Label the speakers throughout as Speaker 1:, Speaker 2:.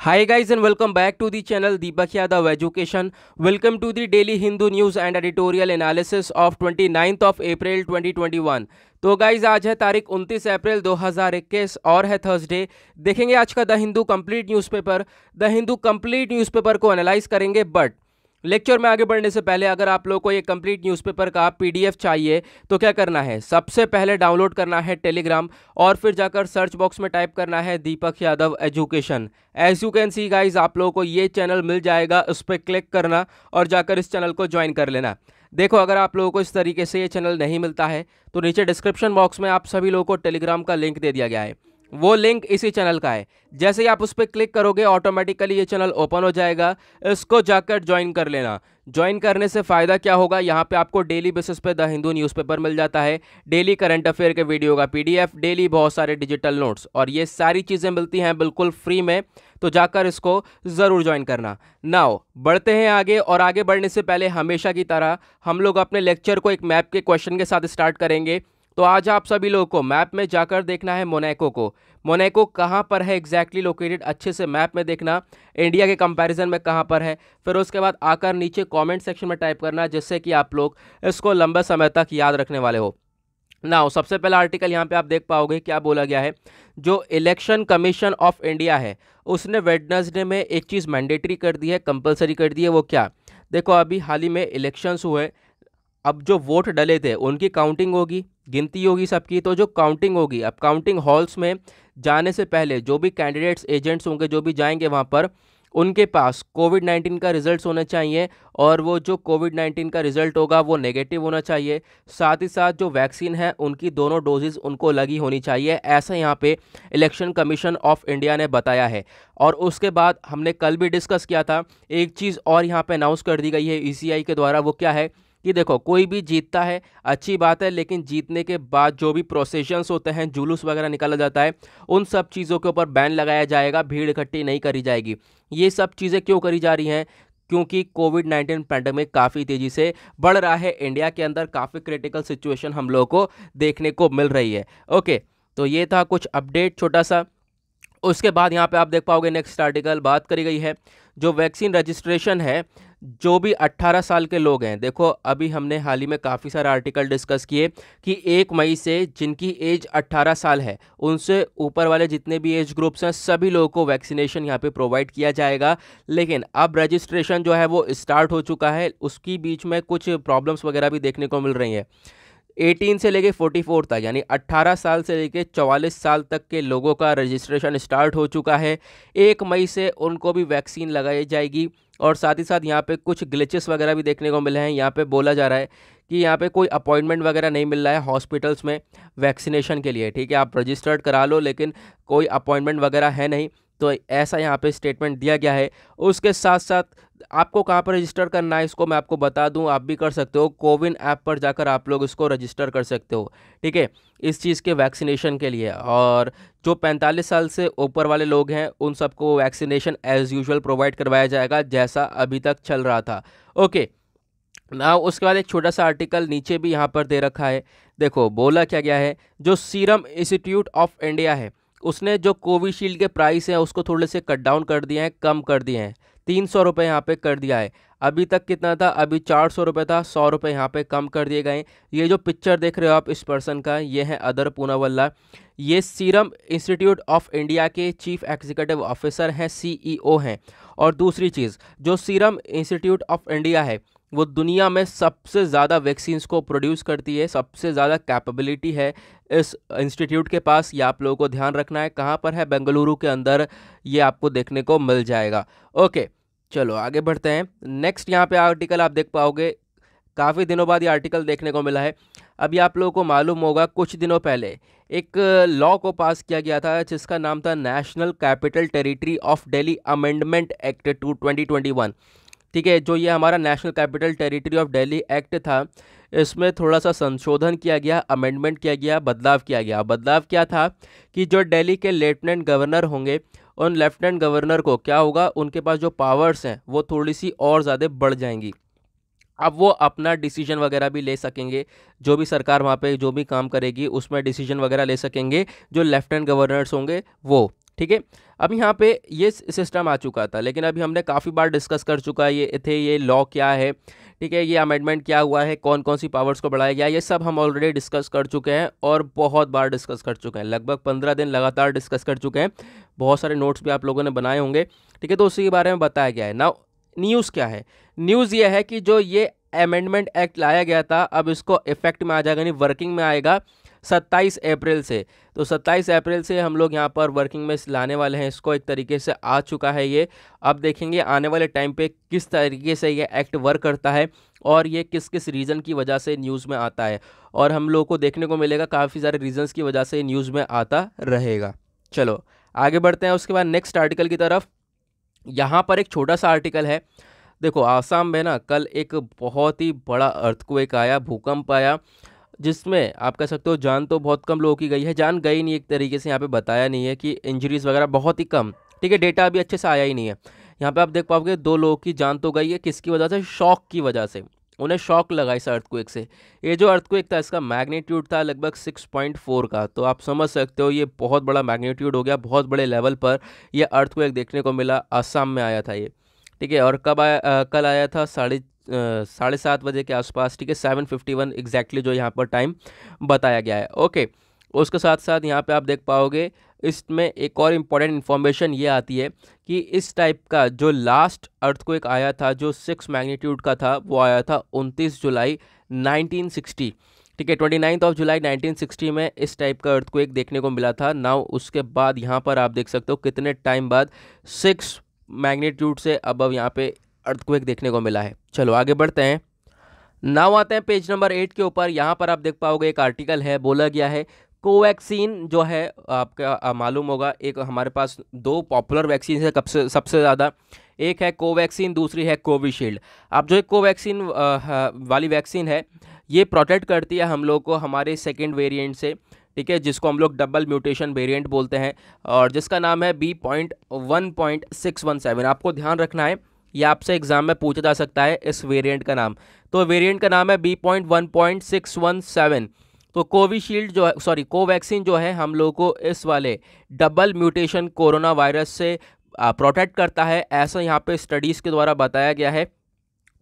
Speaker 1: high guys and welcome back to the channel Deepak Yadav education welcome to the daily Hindu news and editorial analysis of twenty ninth of April twenty twenty one तो guys आज है तारीख उनतीस अप्रैल दो हज़ार इक्कीस और है थर्सडे देखेंगे आज का the Hindu complete newspaper the Hindu complete newspaper को एनालाइज करेंगे बट लेक्चर में आगे बढ़ने से पहले अगर आप लोग को ये कंप्लीट न्यूज़पेपर का पीडीएफ चाहिए तो क्या करना है सबसे पहले डाउनलोड करना है टेलीग्राम और फिर जाकर सर्च बॉक्स में टाइप करना है Deepak Yadav education as you can see guys आप लोगों को ये चैनल मिल जाएगा उस पर क्लिक करना और जाकर इस चैनल को ज्वाइन कर लेना देखो अगर आप लोगों को इस तरीके से ये चैनल नहीं मिलता है तो नीचे डिस्क्रिप्शन बॉक्स में आप सभी लोगों को टेलीग्राम का लिंक दे दिया गया है वो लिंक इसी चैनल का है जैसे ही आप उस पर क्लिक करोगे ऑटोमेटिकली ये चैनल ओपन हो जाएगा इसको जाकर ज्वाइन कर लेना ज्वाइन करने से फ़ायदा क्या होगा यहाँ पे आपको डेली बेसिस पे द हिंदू न्यूज़पेपर मिल जाता है डेली करंट अफेयर के वीडियो का पीडीएफ डेली बहुत सारे डिजिटल नोट्स और ये सारी चीज़ें मिलती हैं बिल्कुल फ्री में तो जाकर इसको ज़रूर ज्वाइन करना नाव बढ़ते हैं आगे और आगे बढ़ने से पहले हमेशा की तरह हम लोग अपने लेक्चर को एक मैप के क्वेश्चन के साथ स्टार्ट करेंगे तो आज आप सभी लोगों को मैप में जाकर देखना है मोनेको को मोनेको कहाँ पर है एग्जैक्टली लोकेटेड अच्छे से मैप में देखना इंडिया के कंपैरिजन में कहाँ पर है फिर उसके बाद आकर नीचे कमेंट सेक्शन में टाइप करना जिससे कि आप लोग इसको लंबे समय तक याद रखने वाले हो ना सबसे पहला आर्टिकल यहाँ पे आप देख पाओगे क्या बोला गया है जो इलेक्शन कमीशन ऑफ इंडिया है उसने वेडनसडे में एक चीज़ मैंडेटरी कर दी है कंपलसरी कर दी है वो क्या देखो अभी हाल ही में इलेक्शंस हुए अब जो वोट डले थे उनकी काउंटिंग होगी गिनती होगी सबकी तो जो काउंटिंग होगी अब काउंटिंग हॉल्स में जाने से पहले जो भी कैंडिडेट्स एजेंट्स होंगे जो भी जाएंगे वहाँ पर उनके पास कोविड नाइन्टीन का रिजल्ट होना चाहिए और वो जो कोविड नाइन्टीन का रिजल्ट होगा वो नेगेटिव होना चाहिए साथ ही साथ जो वैक्सीन है उनकी दोनों डोजेज उनको लगी होनी चाहिए ऐसा यहाँ पे इलेक्शन कमीशन ऑफ इंडिया ने बताया है और उसके बाद हमने कल भी डिस्कस किया था एक चीज़ और यहाँ पे अनाउंस कर दी गई है ई e के द्वारा वो क्या है कि देखो कोई भी जीतता है अच्छी बात है लेकिन जीतने के बाद जो भी प्रोसेशंस होते हैं जुलूस वगैरह निकाला जाता है उन सब चीज़ों के ऊपर बैन लगाया जाएगा भीड़ इकट्ठी नहीं करी जाएगी ये सब चीज़ें क्यों करी जा रही हैं क्योंकि कोविड नाइन्टीन पैंडमिक काफ़ी तेज़ी से बढ़ रहा है इंडिया के अंदर काफ़ी क्रिटिकल सिचुएशन हम लोगों को देखने को मिल रही है ओके तो ये था कुछ अपडेट छोटा सा उसके बाद यहाँ पे आप देख पाओगे नेक्स्ट आर्टिकल बात करी गई है जो वैक्सीन रजिस्ट्रेशन है जो भी 18 साल के लोग हैं देखो अभी हमने हाल ही में काफ़ी सारे आर्टिकल डिस्कस किए कि एक मई से जिनकी एज 18 साल है उनसे ऊपर वाले जितने भी एज ग्रुप्स हैं सभी लोगों को वैक्सीनेशन यहाँ पे प्रोवाइड किया जाएगा लेकिन अब रजिस्ट्रेशन जो है वो स्टार्ट हो चुका है उसकी बीच में कुछ प्रॉब्लम्स वगैरह भी देखने को मिल रही हैं 18 से लेके 44 तक यानी 18 साल से लेके 44 साल तक के लोगों का रजिस्ट्रेशन स्टार्ट हो चुका है एक मई से उनको भी वैक्सीन लगाई जाएगी और साथ ही साथ यहाँ पे कुछ ग्लिचेस वगैरह भी देखने को मिले हैं यहाँ पे बोला जा रहा है कि यहाँ पे कोई अपॉइंटमेंट वगैरह नहीं मिल रहा है हॉस्पिटल्स में वैक्सीनेशन के लिए ठीक है आप रजिस्टर्ड करा लो लेकिन कोई अपॉइंटमेंट वगैरह है नहीं तो ऐसा यहाँ पे स्टेटमेंट दिया गया है उसके साथ साथ आपको कहाँ पर रजिस्टर करना है इसको मैं आपको बता दूँ आप भी कर सकते हो कोविन ऐप पर जाकर आप लोग इसको रजिस्टर कर सकते हो ठीक है इस चीज़ के वैक्सीनेशन के लिए और जो 45 साल से ऊपर वाले लोग हैं उन सबको वैक्सीनेशन एज़ यूजुअल प्रोवाइड करवाया जाएगा जैसा अभी तक चल रहा था ओके ना उसके बाद एक छोटा सा आर्टिकल नीचे भी यहाँ पर दे रखा है देखो बोला क्या गया है जो सीरम इंस्टीट्यूट ऑफ इंडिया है उसने जो कोविशील्ड के प्राइस हैं उसको थोड़े से कट डाउन कर दिए हैं कम कर दिए हैं तीन सौ रुपये यहाँ पर कर दिया है अभी तक कितना था अभी चार सौ रुपये था सौ रुपये यहाँ पे कम कर दिए गए ये जो पिक्चर देख रहे हो आप इस पर्सन का ये है अदर पूनावल्ला ये सीरम इंस्टीट्यूट ऑफ इंडिया के चीफ एग्जीक्यूटिव ऑफिसर हैं सीईओ e हैं और दूसरी चीज़ जो सीरम इंस्टीट्यूट ऑफ इंडिया है वो दुनिया में सबसे ज़्यादा वैक्सीन्स को प्रोड्यूस करती है सबसे ज़्यादा कैपेबिलिटी है इस इंस्टीट्यूट के पास ये आप लोगों को ध्यान रखना है कहाँ पर है बेंगलुरु के अंदर ये आपको देखने को मिल जाएगा ओके चलो आगे बढ़ते हैं नेक्स्ट यहाँ पे आर्टिकल आप देख पाओगे काफ़ी दिनों बाद ये आर्टिकल देखने को मिला है अभी आप लोगों को मालूम होगा कुछ दिनों पहले एक लॉ को पास किया गया था जिसका नाम था national capital territory of Delhi amendment act two twenty ठीक है जो ये हमारा national capital territory of Delhi act था इसमें थोड़ा सा संशोधन किया गया अमेंडमेंट किया गया बदलाव किया गया बदलाव क्या था कि जो दिल्ली के लेफ्टिनेंट गवर्नर होंगे उन लेफ्टिनेंट गवर्नर को क्या होगा उनके पास जो पावर्स हैं वो थोड़ी सी और ज़्यादा बढ़ जाएंगी अब वो अपना डिसीजन वगैरह भी ले सकेंगे जो भी सरकार वहाँ पे जो भी काम करेगी उसमें डिसीजन वगैरह ले सकेंगे जो लेफ्टिनेंट गवर्नर्स होंगे वो ठीक है अब यहाँ पे ये सिस्टम आ चुका था लेकिन अभी हमने काफ़ी बार डिस्कस कर चुका है ये थे ये लॉ क्या है ठीक है ये अमेंडमेंट क्या हुआ है कौन कौन सी पावर्स को बढ़ाया गया ये सब हम ऑलरेडी डिस्कस कर चुके हैं और बहुत बार डिस्कस कर चुके हैं लगभग पंद्रह दिन लगातार डिस्कस कर चुके हैं बहुत सारे नोट्स भी आप लोगों ने बनाए होंगे ठीक है तो उसी के बारे में बताया गया है ना न्यूज़ क्या है न्यूज़ ये है कि जो ये अमेंडमेंट एक्ट लाया गया था अब इसको इफेक्ट में आ जाएगा यानी वर्किंग में आएगा सत्ताईस अप्रैल से तो सत्ताईस अप्रैल से हम लोग यहाँ पर वर्किंग में लाने वाले हैं इसको एक तरीके से आ चुका है ये अब देखेंगे आने वाले टाइम पे किस तरीके से ये एक्ट वर्क करता है और ये किस किस रीज़न की वजह से न्यूज़ में आता है और हम लोगों को देखने को मिलेगा काफ़ी सारे रीजन्स की वजह से न्यूज़ में आता रहेगा चलो आगे बढ़ते हैं उसके बाद नेक्स्ट आर्टिकल की तरफ यहाँ पर एक छोटा सा आर्टिकल है देखो आसाम में ना कल एक बहुत ही बड़ा अर्थक्वेक आया भूकंप आया जिसमें आप कह सकते हो जान तो बहुत कम लोगों की गई है जान गई नहीं एक तरीके से यहाँ पे बताया नहीं है कि इंजरीज वगैरह बहुत ही कम ठीक है डेटा अभी अच्छे से आया ही नहीं है यहाँ पे आप देख पाओगे दो लोगों की जान तो गई है किसकी वजह से शॉक की वजह से उन्हें शॉक लगा इस अर्थक्वेक से ये जो अर्थक्वेक था इसका मैग्नीट्यूड था लगभग 6.4 का तो आप समझ सकते हो ये बहुत बड़ा मैग्नीट्यूड हो गया बहुत बड़े लेवल पर यह अर्थक्वेक देखने को मिला आसाम में आया था ये ठीक है और कब आया आ, कल आया था साढ़े साढ़े सात बजे के आसपास ठीक है सेवन फिफ्टी वन एग्जैक्टली जो यहाँ पर टाइम बताया गया है ओके उसके साथ साथ यहाँ पे आप देख पाओगे इसमें एक और इम्पॉर्टेंट इन्फॉर्मेशन ये आती है कि इस टाइप का जो लास्ट अर्थ को एक आया था जो सिक्स मैग्नीट्यूड का था वो आया था उनतीस जुलाई नाइनटीन ठीक है ट्वेंटी नाइन्थ ऑफ जुलाई 1960 में इस टाइप का अर्थ को एक देखने को मिला था नाउ उसके बाद यहाँ पर आप देख सकते हो कितने टाइम बाद सिक्स मैग्नीट्यूड से अब अब यहाँ पे अर्थक्वेक देखने को मिला है चलो आगे बढ़ते हैं नाव आते हैं पेज नंबर एट के ऊपर यहाँ पर आप देख पाओगे एक आर्टिकल है बोला गया है कोवैक्सीन जो है आपका मालूम होगा एक हमारे पास दो पॉपुलर वैक्सीन है सबसे सबसे ज़्यादा एक है कोवैक्सीन दूसरी है कोविशील्ड अब जो एक कोवैक्सीन वाली वैक्सीन है ये प्रोटेक्ट करती है हम लोग को हमारे सेकेंड वेरियंट से ठीक है जिसको हम लोग डबल म्यूटेशन वेरिएंट बोलते हैं और जिसका नाम है B point one point six one seven आपको ध्यान रखना है ये आपसे एग्जाम में पूछा जा सकता है इस वेरिएंट का नाम तो वेरिएंट का नाम है B point one point six one seven तो कोविशील्ड जो है सॉरी कोवैक्सीन जो है हम लोग को इस वाले डबल म्यूटेशन कोरोना वायरस से प्रोटेक्ट करता है ऐसा यहाँ पे स्टडीज़ के द्वारा बताया गया है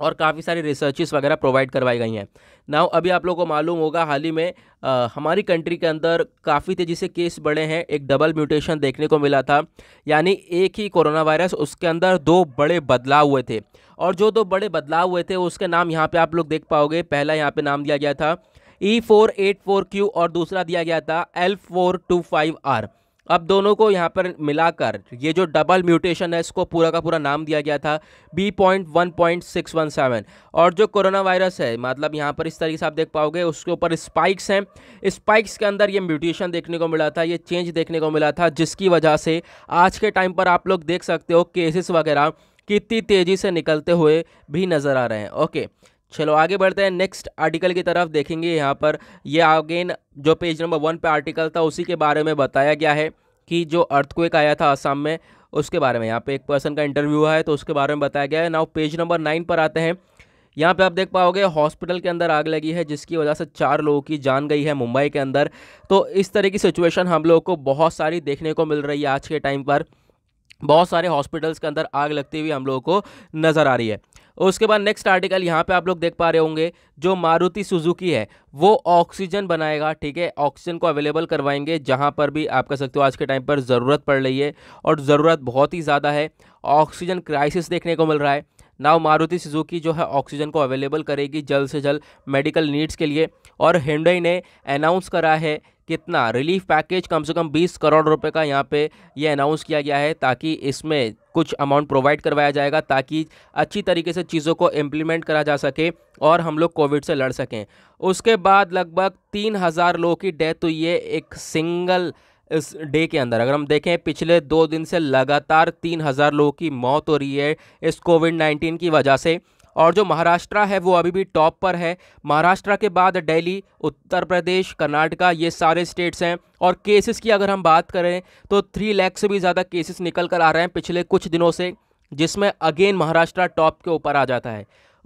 Speaker 1: और काफ़ी सारी रिसर्चेस वगैरह प्रोवाइड करवाई गई हैं नाउ अभी आप लोगों को मालूम होगा हाल ही में आ, हमारी कंट्री के अंदर काफ़ी तेज़ी से केस बढ़े हैं एक डबल म्यूटेशन देखने को मिला था यानी एक ही कोरोना वायरस उसके अंदर दो बड़े बदलाव हुए थे और जो दो बड़े बदलाव हुए थे उसके नाम यहाँ पर आप लोग देख पाओगे पहला यहाँ पर नाम दिया गया था E four eight four Q और दूसरा दिया गया था L four two five R अब दोनों को यहाँ पर मिलाकर ये जो डबल म्यूटेशन है इसको पूरा का पूरा नाम दिया गया था B point one point six one seven और जो कोरोना वायरस है मतलब यहाँ पर इस तरीके से आप देख पाओगे उसके ऊपर स्पाइक्स हैं स्पाइक्स के अंदर ये म्यूटेशन देखने को मिला था ये चेंज देखने को मिला था जिसकी वजह से आज के टाइम पर आप लोग देख सकते हो केसेस वगैरह कितनी तेज़ी से निकलते हुए भी नज़र आ रहे हैं ओके चलो आगे बढ़ते हैं नेक्स्ट आर्टिकल की तरफ देखेंगे यहाँ पर ये अगेन जो पेज नंबर वन पे आर्टिकल था उसी के बारे में बताया गया है कि जो अर्थक्वेक आया था असम में उसके बारे में यहाँ पे एक पर्सन का इंटरव्यू हुआ है तो उसके बारे में बताया गया है नाउ पेज नंबर नाइन पर आते हैं यहाँ पे आप देख पाओगे हॉस्पिटल के अंदर आग लगी है जिसकी वजह से चार लोगों की जान गई है मुंबई के अंदर तो इस तरह की सिचुएशन हम लोगों को बहुत सारी देखने को मिल रही है आज के टाइम पर बहुत सारे हॉस्पिटल्स के अंदर आग लगती हुई हम लोगों को नज़र आ रही है और उसके बाद नेक्स्ट आर्टिकल यहाँ पे आप लोग देख पा रहे होंगे जो मारुति सुजुकी है वो ऑक्सीजन बनाएगा ठीक है ऑक्सीजन को अवेलेबल करवाएंगे जहाँ पर भी आप कह सकते हो आज के टाइम पर ज़रूरत पड़ रही है और ज़रूरत बहुत ही ज़्यादा है ऑक्सीजन क्राइसिस देखने को मिल रहा है नाउ मारुति सुजुकी जो है ऑक्सीजन को अवेलेबल करेगी जल्द से जल्द मेडिकल नीड्स के लिए और हिंडई ने अनाउंस करा है कितना रिलीफ पैकेज कम से कम 20 करोड़ रुपए का यहाँ पे ये अनाउंस किया गया है ताकि इसमें कुछ अमाउंट प्रोवाइड करवाया जाएगा ताकि अच्छी तरीके से चीज़ों को इम्प्लीमेंट करा जा सके और हम लोग कोविड से लड़ सकें उसके बाद लगभग तीन हज़ार लोगों की डेथ हुई है एक सिंगल इस डे के अंदर अगर हम देखें पिछले दो दिन से लगातार तीन हज़ार लोगों की मौत हो रही है इस कोविड नाइन्टीन की वजह से और जो महाराष्ट्र है वो अभी भी टॉप पर है महाराष्ट्र के बाद दिल्ली उत्तर प्रदेश कर्नाटका ये सारे स्टेट्स हैं और केसेस की अगर हम बात करें तो थ्री लैख से भी ज़्यादा केसेस निकल कर आ रहे हैं पिछले कुछ दिनों से जिसमें अगेन महाराष्ट्र टॉप के ऊपर आ जाता है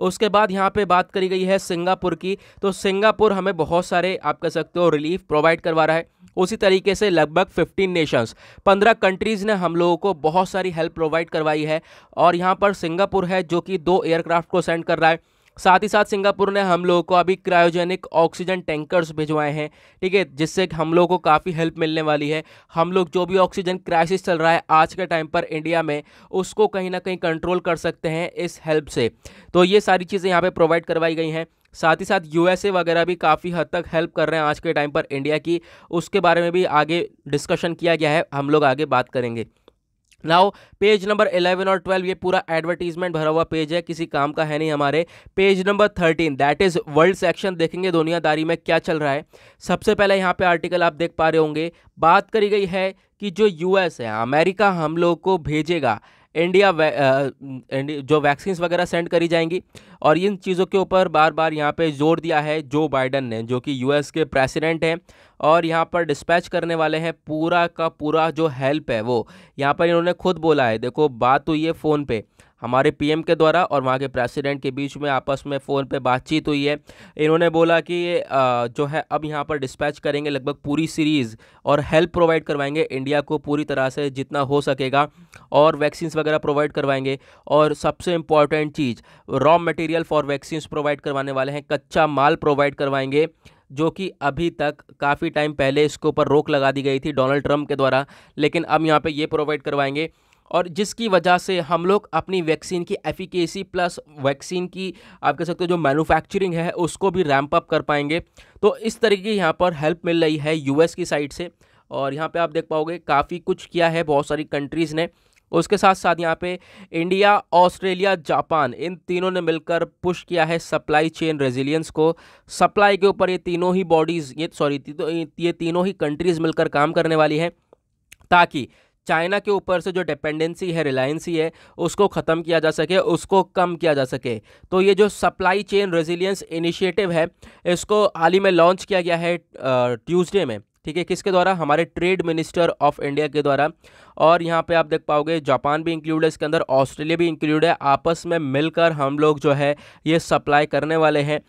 Speaker 1: उसके बाद यहाँ पे बात करी गई है सिंगापुर की तो सिंगापुर हमें बहुत सारे आप कह सकते हो रिलीफ प्रोवाइड करवा रहा है उसी तरीके से लगभग 15 नेशंस 15 कंट्रीज़ ने हम लोगों को बहुत सारी हेल्प प्रोवाइड करवाई है और यहाँ पर सिंगापुर है जो कि दो एयरक्राफ्ट को सेंड कर रहा है साथ ही साथ सिंगापुर ने हम लोगों को अभी क्रायोजेनिक ऑक्सीजन टैंकर्स भिजवाए हैं ठीक है जिससे हम लोगों को काफ़ी हेल्प मिलने वाली है हम लोग जो भी ऑक्सीजन क्राइसिस चल रहा है आज के टाइम पर इंडिया में उसको कहीं ना कहीं कंट्रोल कर सकते हैं इस हेल्प से तो ये सारी चीज़ें यहाँ पर प्रोवाइड करवाई गई हैं साथ ही साथ यूएसए वगैरह भी काफ़ी हद तक हेल्प कर रहे हैं आज के टाइम पर इंडिया की उसके बारे में भी आगे डिस्कशन किया गया है हम लोग आगे बात करेंगे नाउ पेज नंबर 11 और 12 ये पूरा एडवर्टीजमेंट भरा हुआ पेज है किसी काम का है नहीं हमारे page number 13 that is world section देखेंगे दुनियादारी में क्या चल रहा है सबसे पहले यहाँ पे आर्टिकल आप देख पा रहे होंगे बात करी गई है कि जो यूएस है अमेरिका हम लोग को भेजेगा इंडिया वै, इंडिया जो वैक्सीन्स वगैरह सेंड करी जाएंगी और इन चीज़ों के ऊपर बार बार यहाँ पे जोर दिया है जो बाइडन ने जो कि यूएस के प्रेसिडेंट हैं और यहाँ पर डिस्पैच करने वाले हैं पूरा का पूरा जो हेल्प है वो यहाँ पर इन्होंने खुद बोला है देखो बात हुई है फ़ोन पे हमारे पीएम के द्वारा और वहाँ के प्रेसिडेंट के बीच में आपस में फ़ोन पे बातचीत हुई है इन्होंने बोला कि जो है अब यहाँ पर डिस्पैच करेंगे लगभग पूरी सीरीज़ और हेल्प प्रोवाइड करवाएंगे इंडिया को पूरी तरह से जितना हो सकेगा और वैक्सीन्स वगैरह प्रोवाइड करवाएंगे और सबसे इम्पॉर्टेंट चीज़ raw material for vaccines provide करवाने वाले हैं कच्चा माल प्रोवाइड करवाएंगे जो कि अभी तक काफ़ी टाइम पहले इसके ऊपर रोक लगा दी गई थी डोनाल्ड ट्रंप के द्वारा लेकिन अब यहाँ पे ये प्रोवाइड करवाएंगे और जिसकी वजह से हम लोग अपनी वैक्सीन की एफिकेसी प्लस वैक्सीन की आप कह सकते हो जो मैन्युफैक्चरिंग है उसको भी रैम्प अप कर पाएंगे तो इस तरीके की यहाँ पर हेल्प मिल रही है यूएस की साइड से और यहाँ पे आप देख पाओगे काफ़ी कुछ किया है बहुत सारी कंट्रीज़ ने उसके साथ साथ यहाँ पे इंडिया ऑस्ट्रेलिया जापान इन तीनों ने मिलकर पुश किया है सप्लाई चेन रेजिलियंस को सप्लाई के ऊपर ये तीनों ही बॉडीज़ ये सॉरी तो, ये तीनों ही कंट्रीज़ मिलकर काम करने वाली हैं ताकि चाइना के ऊपर से जो डिपेंडेंसी है रिलायंसी है उसको ख़त्म किया जा सके उसको कम किया जा सके तो ये जो सप्लाई चेन रेजिलियंस इनिशिएटिव है इसको हाल ही में लॉन्च किया गया है ट्यूसडे में ठीक है किसके द्वारा हमारे ट्रेड मिनिस्टर ऑफ इंडिया के द्वारा और यहाँ पे आप देख पाओगे जापान भी इंक्लूड है इसके अंदर ऑस्ट्रेलिया भी इंक्लूड है आपस में मिलकर हम लोग जो है ये सप्लाई करने वाले हैं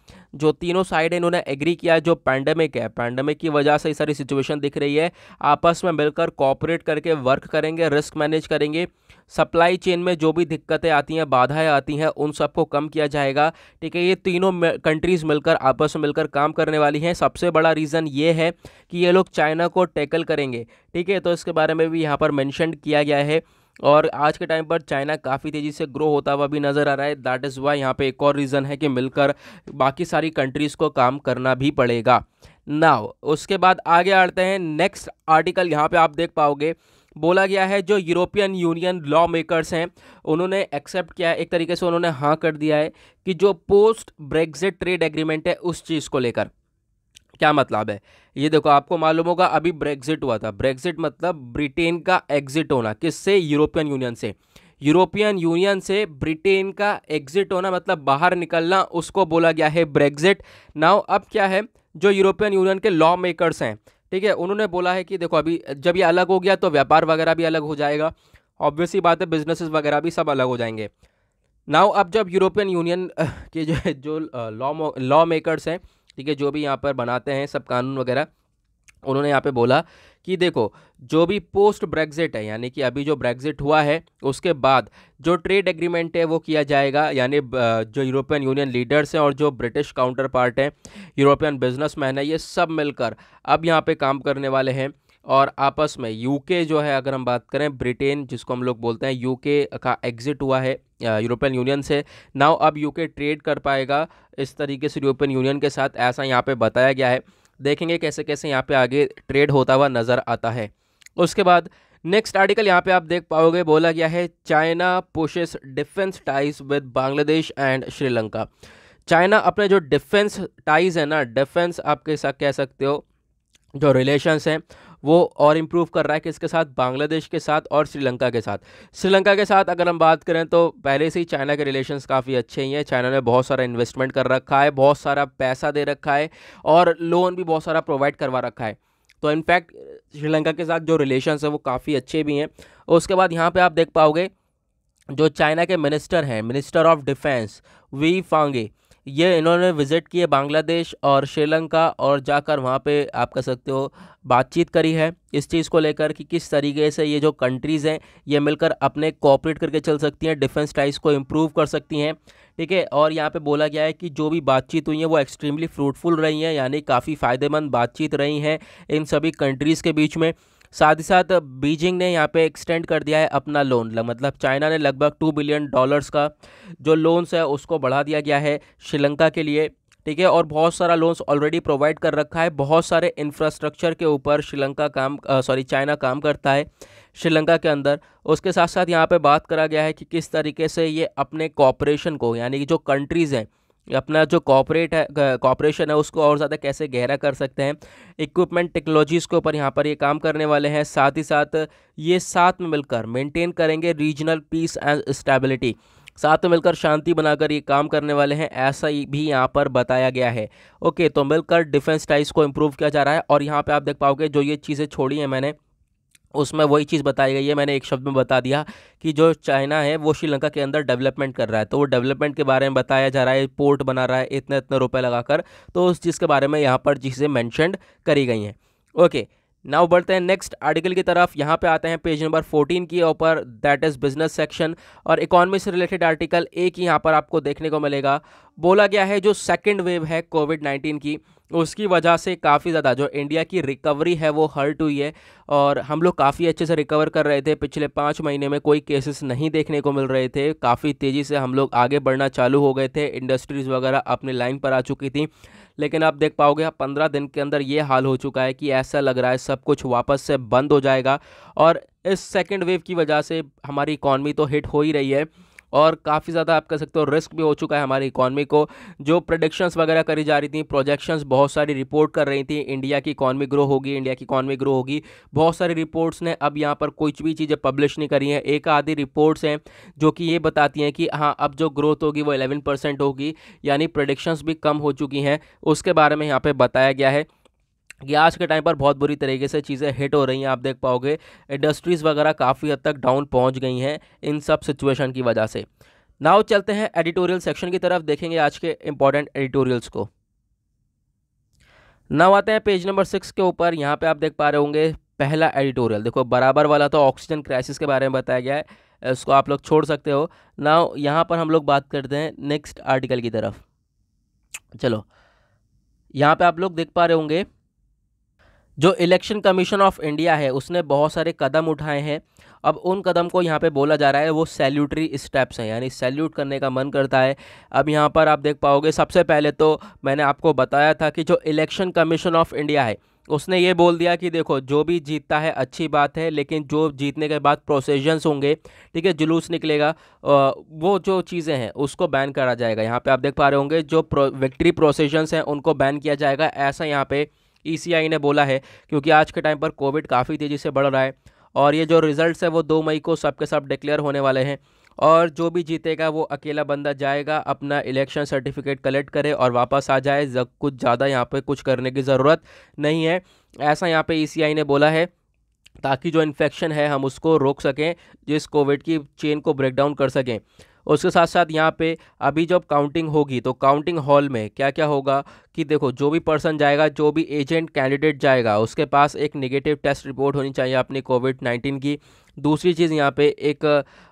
Speaker 1: जो तीनों साइड इन्होंने एग्री किया है जो पैंडमिक है पैंडमिक की वजह से ये सारी सिचुएशन दिख रही है आपस में मिलकर कॉपरेट करके वर्क करेंगे रिस्क मैनेज करेंगे सप्लाई चेन में जो भी दिक्कतें आती हैं बाधाएं आती हैं उन सबको कम किया जाएगा ठीक है ये तीनों कंट्रीज़ मिलकर आपस में मिलकर काम करने वाली हैं सबसे बड़ा रीज़न ये है कि ये लोग चाइना को टैकल करेंगे ठीक है तो इसके बारे में भी यहाँ पर मैंशन मैंशनड किया गया है और आज के टाइम पर चाइना काफ़ी तेज़ी से ग्रो होता हुआ भी नज़र आ रहा है दैट इज़ वाई यहाँ पे एक और रीज़न है कि मिलकर बाकी सारी कंट्रीज़ को काम करना भी पड़ेगा नाव उसके बाद आगे आते हैं नेक्स्ट आर्टिकल यहाँ पे आप देख पाओगे बोला गया है जो यूरोपियन यूनियन लॉ मेकर्स हैं उन्होंने एक्सेप्ट किया है एक तरीके से उन्होंने हाँ कर दिया है कि जो पोस्ट ब्रेग्जिट ट्रेड एग्रीमेंट है उस चीज़ को लेकर क्या मतलब है ये देखो आपको मालूम होगा अभी ब्रेग्जिट हुआ था ब्रेग्जिट मतलब ब्रिटेन का एग्जिट होना किससे यूरोपियन यूनियन से यूरोपियन यूनियन से ब्रिटेन का एग्जिट होना मतलब बाहर निकलना उसको बोला गया है ब्रेग्जिट नाउ अब क्या है जो यूरोपियन यूनियन के लॉ मेकर्स हैं ठीक है उन्होंने बोला है कि देखो अभी जब ये अलग हो गया तो व्यापार वगैरह भी अलग हो जाएगा ऑब्वियसली बात है बिजनेसेस वगैरह भी सब अलग हो जाएंगे नाउ अब जब यूरोपियन यूनियन के जो जो लॉ लॉ मेकर्स हैं ठीक है जो भी यहाँ पर बनाते हैं सब कानून वगैरह उन्होंने यहाँ पे बोला कि देखो जो भी पोस्ट ब्रेग्जिट है यानी कि अभी जो ब्रेग्जिट हुआ है उसके बाद जो ट्रेड एग्रीमेंट है वो किया जाएगा यानी जो यूरोपियन यूनियन लीडर्स हैं और जो ब्रिटिश काउंटर पार्ट हैं यूरोपियन बिजनेसमैन है ये सब मिलकर अब यहाँ पे काम करने वाले हैं और आपस में यूके जो है अगर हम बात करें ब्रिटेन जिसको हम लोग बोलते हैं यूके का एग्ज़िट हुआ है यूरोपियन यूनियन से नाउ अब यूके ट्रेड कर पाएगा इस तरीके से यूरोपियन यूनियन के साथ ऐसा यहाँ पे बताया गया है देखेंगे कैसे कैसे यहाँ पे आगे ट्रेड होता हुआ नज़र आता है उसके बाद नेक्स्ट आर्टिकल यहाँ पे आप देख पाओगे बोला गया है China possesses defence ties with Bangladesh and Sri Lanka China अपने जो डिफेंस टाइज है ना डिफेंस आपके साथ कह सकते हो जो रिलेशंस हैं वो और इम्प्रूव कर रहा है किसके साथ बांग्लादेश के साथ और श्रीलंका के साथ श्रीलंका के साथ अगर हम बात करें तो पहले से ही चाइना के रिलेशन काफ़ी अच्छे ही हैं चाइना ने बहुत सारा इन्वेस्टमेंट कर रखा है बहुत सारा पैसा दे रखा है और लोन भी बहुत सारा प्रोवाइड करवा रखा है तो इनफैक्ट श्रीलंका के साथ जो रिलेशन है वो काफ़ी अच्छे भी हैं उसके बाद यहाँ पर आप देख पाओगे जो चाइना के मिनिस्टर हैं minister of defence Wei Fenghe ये इन्होंने विज़िट किए बांग्लादेश और श्रीलंका और जाकर वहाँ पे आप कह सकते हो बातचीत करी है इस चीज़ को लेकर कि किस तरीके से ये जो कंट्रीज़ हैं ये मिलकर अपने कोऑपरेट करके चल सकती हैं डिफेंस टाइज को इम्प्रूव कर सकती हैं ठीक है और यहाँ पे बोला गया है कि जो भी बातचीत हुई है वो एक्सट्रीमली फ्रूटफुल रही हैं यानी काफ़ी फ़ायदेमंद बातचीत रही हैं इन सभी कंट्रीज़ के बीच में साथ ही साथ बीजिंग ने यहाँ पे एक्सटेंड कर दिया है अपना लोन मतलब चाइना ने लगभग टू बिलियन डॉलर्स का जो लोन्स है उसको बढ़ा दिया गया है श्रीलंका के लिए ठीक है और बहुत सारा लोन्स ऑलरेडी प्रोवाइड कर रखा है बहुत सारे इंफ्रास्ट्रक्चर के ऊपर श्रीलंका काम सॉरी चाइना काम करता है श्रीलंका के अंदर उसके साथ साथ यहाँ पे बात करा गया है कि किस तरीके से ये अपने कॉपरेशन को यानी कि जो कंट्रीज़ हैं अपना जो कॉपरेट है कॉपरेशन है उसको और ज़्यादा कैसे गहरा कर सकते हैं इक्विपमेंट टेक्नोलॉजीज़ के ऊपर यहाँ पर ये काम करने वाले हैं साथ ही साथ ये साथ में मिलकर मेंटेन करेंगे रीजनल पीस एंड स्टेबिलिटी साथ में मिलकर शांति बनाकर ये काम करने वाले हैं ऐसा ही भी यहाँ पर बताया गया है ओके तो मिलकर डिफेंस टाइज को इम्प्रूव किया जा रहा है और यहाँ पर आप देख पाओगे जो ये चीज़ें छोड़ी हैं मैंने उसमें वही चीज़ बताई गई है मैंने एक शब्द में बता दिया कि जो चाइना है वो श्रीलंका के अंदर डेवलपमेंट कर रहा है तो वो डेवलपमेंट के बारे में बताया जा रहा है पोर्ट बना रहा है इतने इतने रुपए लगाकर तो उस चीज़ के बारे में यहाँ पर चीज़ें मैंशनड करी गई हैं ओके नाउ बढ़ते हैं नेक्स्ट आर्टिकल की तरफ यहाँ पे आते हैं पेज नंबर फोर्टीन के ऊपर दैट इज़ बिजनेस सेक्शन और इकोनॉमी से रिलेटेड आर्टिकल एक ही यहाँ पर आपको देखने को मिलेगा बोला गया है जो सेकेंड वेव है कोविड नाइन्टीन की उसकी वजह से काफ़ी ज़्यादा जो इंडिया की रिकवरी है वो हर्ट हुई है और हम लोग काफ़ी अच्छे से रिकवर कर रहे थे पिछले पाँच महीने में कोई केसेस नहीं देखने को मिल रहे थे काफ़ी तेज़ी से हम लोग आगे बढ़ना चालू हो गए थे इंडस्ट्रीज़ वगैरह अपने लाइन पर आ चुकी थी लेकिन आप देख पाओगे पंद्रह दिन के अंदर ये हाल हो चुका है कि ऐसा लग रहा है सब कुछ वापस से बंद हो जाएगा और इस सेकेंड वेव की वजह से हमारी इकॉनमी तो हिट हो ही रही है और काफ़ी ज़्यादा आप कह सकते हो रिस्क भी हो चुका है हमारी इकॉनमी को जो प्रोडिक्शंस वगैरह करी जा रही थी प्रोजेक्शंस बहुत सारी रिपोर्ट कर रही थी इंडिया की इकॉनमी ग्रो होगी इंडिया की इकॉनमी ग्रो होगी बहुत सारी रिपोर्ट्स ने अब यहाँ पर कुछ भी चीज़ें पब्लिश नहीं करी हैं एक आधी रिपोर्ट्स हैं जो कि ये बताती हैं कि हाँ अब जो ग्रोथ होगी वो इलेवन होगी यानी प्रोडिक्शंस भी कम हो चुकी हैं उसके बारे में यहाँ पर बताया गया है कि आज के टाइम पर बहुत बुरी तरीके से चीज़ें हिट हो रही हैं आप देख पाओगे इंडस्ट्रीज़ वगैरह काफ़ी हद तक डाउन पहुंच गई हैं इन सब सिचुएशन की वजह से नाउ चलते हैं एडिटोरियल सेक्शन की तरफ देखेंगे आज के इंपॉर्टेंट एडिटोरियल्स को नाउ आते हैं पेज नंबर सिक्स के ऊपर यहाँ पे आप देख पा रहे होंगे पहला एडिटोरियल देखो बराबर वाला तो ऑक्सीजन क्राइसिस के बारे में बताया गया है उसको आप लोग छोड़ सकते हो नाउ यहाँ पर हम लोग बात करते हैं नेक्स्ट आर्टिकल की तरफ चलो यहाँ पे आप लोग देख पा रहे होंगे जो इलेक्शन कमीशन ऑफ इंडिया है उसने बहुत सारे कदम उठाए हैं अब उन कदम को यहाँ पे बोला जा रहा है वो सैल्यूटरी स्टेप्स हैं यानी सैल्यूट करने का मन करता है अब यहाँ पर आप देख पाओगे सबसे पहले तो मैंने आपको बताया था कि जो इलेक्शन कमीशन ऑफ इंडिया है उसने ये बोल दिया कि देखो जो भी जीतता है अच्छी बात है लेकिन जो जीतने के बाद प्रोसेजन्स होंगे ठीक है जुलूस निकलेगा वो जो चीज़ें हैं उसको बैन करा जाएगा यहाँ पे आप देख पा रहे होंगे जो प्रो, विक्ट्री प्रोसेजन्स हैं उनको बैन किया जाएगा ऐसा यहाँ पे ईसीआई e ने बोला है क्योंकि आज के टाइम पर कोविड काफ़ी तेज़ी से बढ़ रहा है और ये जो रिज़ल्ट है वो दो मई को सबके सब डिक्लेयर होने वाले हैं और जो भी जीतेगा वो अकेला बंदा जाएगा अपना इलेक्शन सर्टिफिकेट कलेक्ट करे और वापस आ जाए कुछ ज़्यादा यहाँ पे कुछ करने की ज़रूरत नहीं है ऐसा यहाँ पे ईसीआई e ने बोला है ताकि जो इन्फेक्शन है हम उसको रोक सकें जिस कोविड की चेन को ब्रेक डाउन कर सकें उसके साथ साथ यहाँ पे अभी जब काउंटिंग होगी तो काउंटिंग हॉल में क्या क्या होगा कि देखो जो भी पर्सन जाएगा जो भी एजेंट कैंडिडेट जाएगा उसके पास एक नेगेटिव टेस्ट रिपोर्ट होनी चाहिए अपनी कोविड नाइन्टीन की दूसरी चीज़ यहाँ पे एक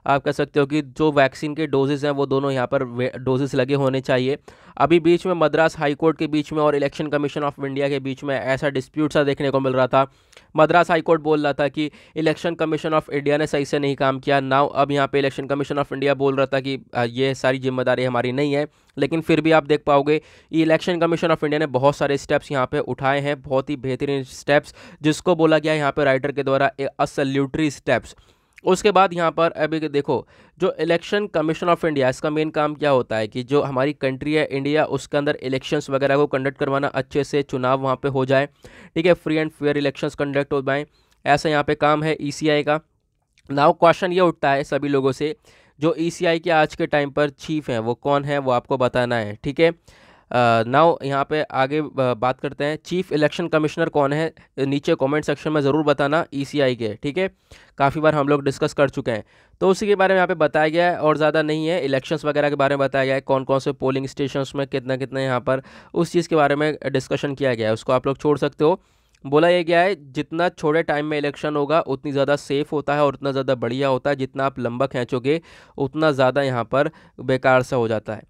Speaker 1: आप कह सकते हो कि जो वैक्सीन के डोजेज़ हैं वो दोनों यहाँ पर डोजेज़ लगे होने चाहिए अभी बीच में मद्रास हाई कोर्ट के बीच में और इलेक्शन कमीशन ऑफ इंडिया के बीच में ऐसा डिस्प्यूट सा देखने को मिल रहा था मद्रास हाई कोर्ट बोल रहा था कि इलेक्शन कमीशन ऑफ इंडिया ने सही से नहीं काम किया नाउ अब यहाँ पे इलेक्शन कमीशन ऑफ इंडिया बोल रहा था कि ये सारी जिम्मेदारी हमारी नहीं है लेकिन फिर भी आप देख पाओगे इलेक्शन कमीशन ऑफ इंडिया ने बहुत सारे स्टेप्स यहाँ पे उठाए हैं बहुत ही बेहतरीन स्टेप्स जिसको बोला गया यहाँ पर राइटर के द्वारा असल्यूटरी स्टेप्स उसके बाद यहाँ पर अभी देखो जो इलेक्शन कमीशन ऑफ इंडिया इसका मेन काम क्या होता है कि जो हमारी कंट्री है इंडिया उसके अंदर इलेक्शंस वगैरह को कंडक्ट करवाना अच्छे से चुनाव वहाँ पे हो जाए ठीक है free and fair elections conduct हो पाएँ ऐसा यहाँ पे काम है ई e का नाउ क्वेश्चन ये उठता है सभी लोगों से जो ई e के आज के टाइम पर चीफ हैं वो कौन है वो आपको बताना है ठीक है नाउ यहाँ पे आगे बात करते हैं चीफ इलेक्शन कमिश्नर कौन है नीचे कमेंट सेक्शन में ज़रूर बताना ईसीआई e के ठीक है काफ़ी बार हम लोग डिस्कस कर चुके हैं तो उसी के बारे में यहाँ पे बताया गया है और ज़्यादा नहीं है इलेक्शंस वगैरह के बारे में बताया गया है कौन कौन से पोलिंग स्टेशन में कितना कितना यहाँ पर उस चीज़ के बारे में डिस्कशन किया गया है उसको आप लोग छोड़ सकते हो बोला यह गया है जितना छोटे टाइम में इलेक्शन होगा उतनी ज़्यादा सेफ होता है और उतना ज़्यादा बढ़िया होता है जितना आप लंबा खींचोगे उतना ज़्यादा यहाँ पर बेकार सा हो जाता है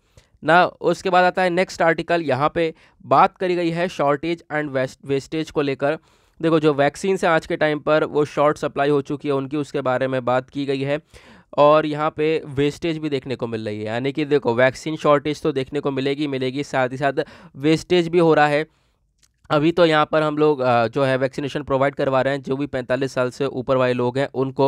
Speaker 1: ना उसके बाद आता है नेक्स्ट आर्टिकल यहाँ पे बात करी गई है शॉर्टेज एंड वेस्ट वेस्टेज को लेकर देखो जो वैक्सीन से आज के टाइम पर वो शॉर्ट सप्लाई हो चुकी है उनकी उसके बारे में बात की गई है और यहाँ पे वेस्टेज भी देखने को मिल रही है यानी कि देखो वैक्सीन शॉर्टेज तो देखने को मिलेगी मिलेगी साथ ही साथ वेस्टेज भी हो रहा है अभी तो यहाँ पर हम लोग जो है वैक्सीनेशन प्रोवाइड करवा रहे हैं जो भी 45 साल से ऊपर वाले लोग हैं उनको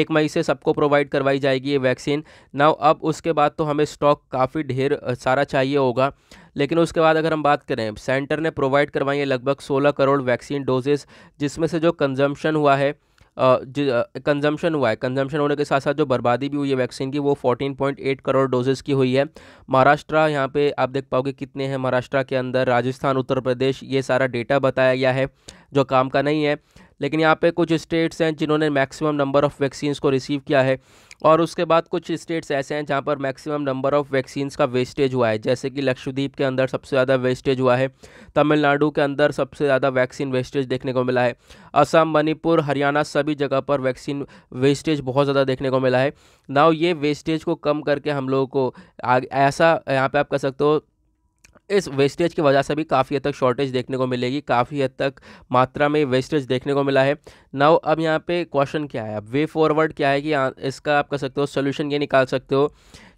Speaker 1: एक मई से सबको प्रोवाइड करवाई जाएगी ये वैक्सीन ना अब उसके बाद तो हमें स्टॉक काफ़ी ढेर सारा चाहिए होगा लेकिन उसके बाद अगर हम बात करें सेंटर ने प्रोवाइड करवाई है लगभग सोलह करोड़ वैक्सीन डोजेज़ जिसमें से जो कंजम्पशन हुआ है कंजम्पशन हुआ है कंजम्पशन होने के साथ साथ जो बर्बादी भी हुई है वैक्सीन की वो 14.8 करोड़ डोजेज़ की हुई है महाराष्ट्र यहाँ पे आप देख पाओगे कितने हैं महाराष्ट्र के अंदर राजस्थान उत्तर प्रदेश ये सारा डेटा बताया गया है जो काम का नहीं है लेकिन यहाँ पे कुछ स्टेट्स हैं जिन्होंने मैक्सिमम नंबर ऑफ़ वैक्सीन्स को रिसीव किया है और उसके बाद कुछ स्टेट्स ऐसे हैं जहाँ पर मैक्सिमम नंबर ऑफ़ वैक्सीन्स का वेस्टेज हुआ है जैसे कि लक्षद्वीप के अंदर सबसे ज़्यादा वेस्टेज हुआ है तमिलनाडु के अंदर सबसे ज़्यादा वैक्सीन वेस्टेज देखने को मिला है असम मणिपुर हरियाणा सभी जगह पर वैक्सीन वेस्टेज बहुत ज़्यादा देखने को मिला है नाव ये वेस्टेज को कम करके हम लोगों को ऐसा यहाँ पर आप कह सकते हो इस वेस्टेज की वजह से भी काफ़ी हद तक शॉर्टेज देखने को मिलेगी काफ़ी हद तक मात्रा में वेस्टेज देखने को मिला है नाउ अब यहाँ पे क्वेश्चन क्या है अब वे फॉरवर्ड क्या है कि इसका आप कर सकते हो सोल्यूशन ये निकाल सकते हो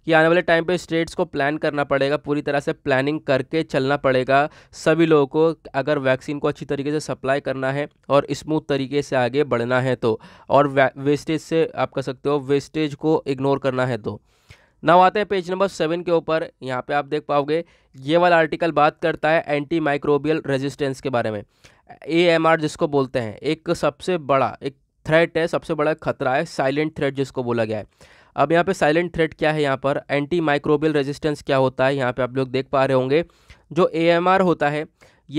Speaker 1: कि आने वाले टाइम पे स्टेट्स को प्लान करना पड़ेगा पूरी तरह से प्लानिंग करके चलना पड़ेगा सभी लोगों को अगर वैक्सीन को अच्छी तरीके से सप्लाई करना है और स्मूथ तरीके से आगे बढ़ना है तो और वेस्टेज से आप कह सकते हो वेस्टेज को इग्नोर करना है तो नाउ आते हैं पेज नंबर सेवन के ऊपर यहाँ पे आप देख पाओगे ये वाला आर्टिकल बात करता है एंटी माइक्रोबियल रेजिस्टेंस के बारे में ए जिसको बोलते हैं एक सबसे बड़ा एक थ्रेट है सबसे बड़ा खतरा है साइलेंट थ्रेट जिसको बोला गया है अब यहाँ पे साइलेंट थ्रेट क्या है यहाँ पर एंटी माइक्रोबियल रेजिस्टेंस क्या होता है यहाँ पे आप लोग देख पा रहे होंगे जो ए होता है